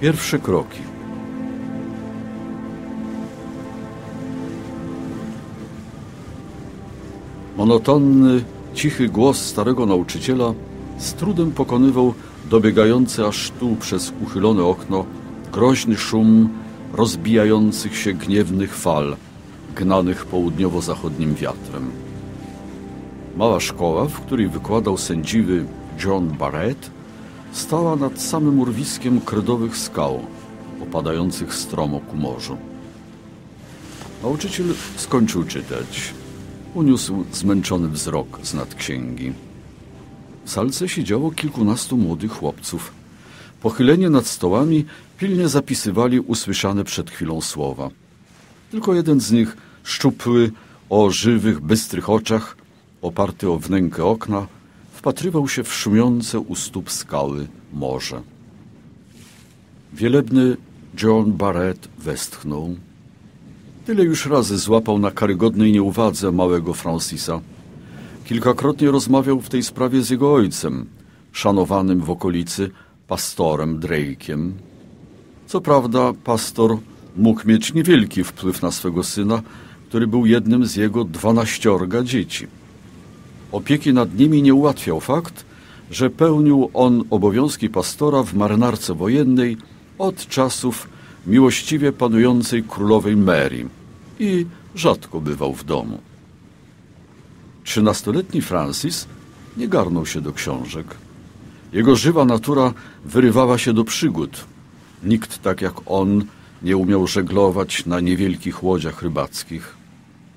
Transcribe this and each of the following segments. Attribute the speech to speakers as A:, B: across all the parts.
A: Pierwsze kroki. Monotonny, cichy głos starego nauczyciela z trudem pokonywał dobiegający aż tu przez uchylone okno groźny szum rozbijających się gniewnych fal, gnanych południowo-zachodnim wiatrem. Mała szkoła, w której wykładał sędziwy John Barrett, stała nad samym urwiskiem kredowych skał, opadających stromo ku morzu. Nauczyciel skończył czytać. Uniósł zmęczony wzrok z nad księgi. W salce siedziało kilkunastu młodych chłopców. Pochylenie nad stołami pilnie zapisywali usłyszane przed chwilą słowa. Tylko jeden z nich, szczupły, o żywych, bystrych oczach, oparty o wnękę okna, wpatrywał się w szumiące u stóp skały morze. Wielebny John Barrett westchnął. Tyle już razy złapał na karygodnej nieuwadze małego Francisa. Kilkakrotnie rozmawiał w tej sprawie z jego ojcem, szanowanym w okolicy pastorem Drake'iem. Co prawda, pastor mógł mieć niewielki wpływ na swego syna, który był jednym z jego dwanaściorga dzieci. Opieki nad nimi nie ułatwiał fakt, że pełnił on obowiązki pastora w marynarce wojennej od czasów miłościwie panującej królowej Mary i rzadko bywał w domu. Trzynastoletni Francis nie garnął się do książek. Jego żywa natura wyrywała się do przygód. Nikt tak jak on nie umiał żeglować na niewielkich łodziach rybackich.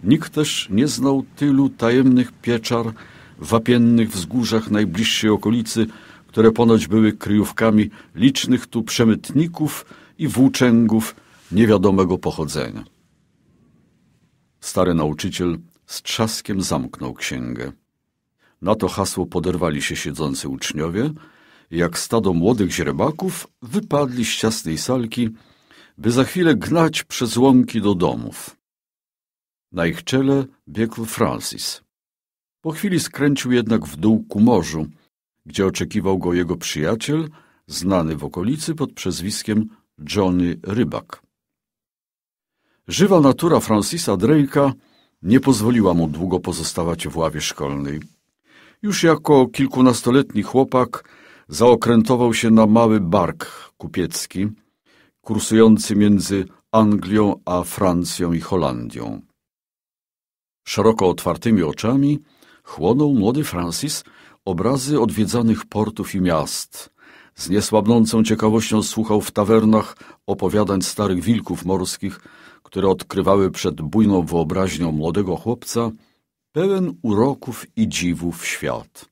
A: Nikt też nie znał tylu tajemnych pieczar w wapiennych wzgórzach najbliższej okolicy, które ponoć były kryjówkami licznych tu przemytników i włóczęgów niewiadomego pochodzenia. Stary nauczyciel z trzaskiem zamknął księgę. Na to hasło poderwali się siedzący uczniowie, jak stado młodych źrebaków wypadli z ciasnej salki, by za chwilę gnać przez łąki do domów. Na ich czele biegł Francis. Po chwili skręcił jednak w dół ku morzu, gdzie oczekiwał go jego przyjaciel, znany w okolicy pod przezwiskiem Johnny Rybak. Żywa natura Francisa Drake'a nie pozwoliła mu długo pozostawać w ławie szkolnej. Już jako kilkunastoletni chłopak zaokrętował się na mały bark kupiecki, kursujący między Anglią a Francją i Holandią. Szeroko otwartymi oczami chłonął młody Francis obrazy odwiedzanych portów i miast. Z niesłabnącą ciekawością słuchał w tawernach opowiadań starych wilków morskich, które odkrywały przed bujną wyobraźnią młodego chłopca pełen uroków i dziwów świat.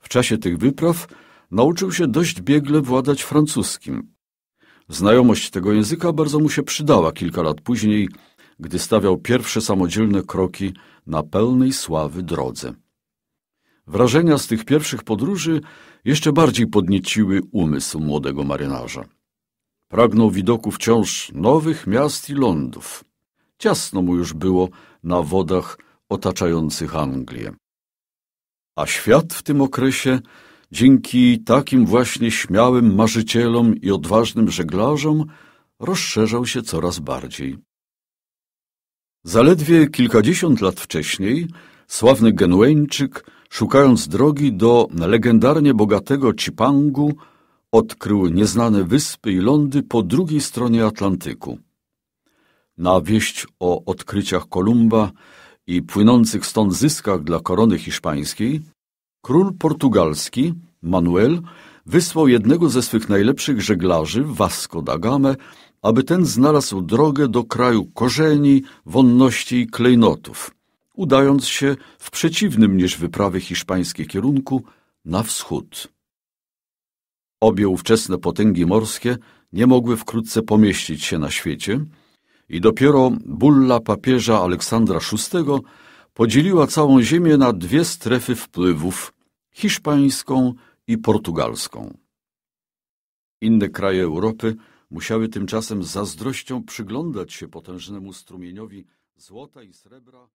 A: W czasie tych wypraw nauczył się dość biegle władać francuskim. Znajomość tego języka bardzo mu się przydała kilka lat później – gdy stawiał pierwsze samodzielne kroki na pełnej sławy drodze. Wrażenia z tych pierwszych podróży jeszcze bardziej podnieciły umysł młodego marynarza. Pragnął widoku wciąż nowych miast i lądów. Ciasno mu już było na wodach otaczających Anglię. A świat w tym okresie, dzięki takim właśnie śmiałym marzycielom i odważnym żeglarzom, rozszerzał się coraz bardziej. Zaledwie kilkadziesiąt lat wcześniej sławny Genueńczyk, szukając drogi do legendarnie bogatego Chipangu, odkrył nieznane wyspy i lądy po drugiej stronie Atlantyku. Na wieść o odkryciach Kolumba i płynących stąd zyskach dla korony hiszpańskiej, król portugalski Manuel wysłał jednego ze swych najlepszych żeglarzy, Vasco da Gama, aby ten znalazł drogę do kraju korzeni, wonności i klejnotów, udając się w przeciwnym niż wyprawy hiszpańskie kierunku na wschód. Obie ówczesne potęgi morskie nie mogły wkrótce pomieścić się na świecie i dopiero bulla papieża Aleksandra VI podzieliła całą ziemię na dwie strefy wpływów – hiszpańską i portugalską. Inne kraje Europy musiały tymczasem zazdrością przyglądać się potężnemu strumieniowi złota i srebra.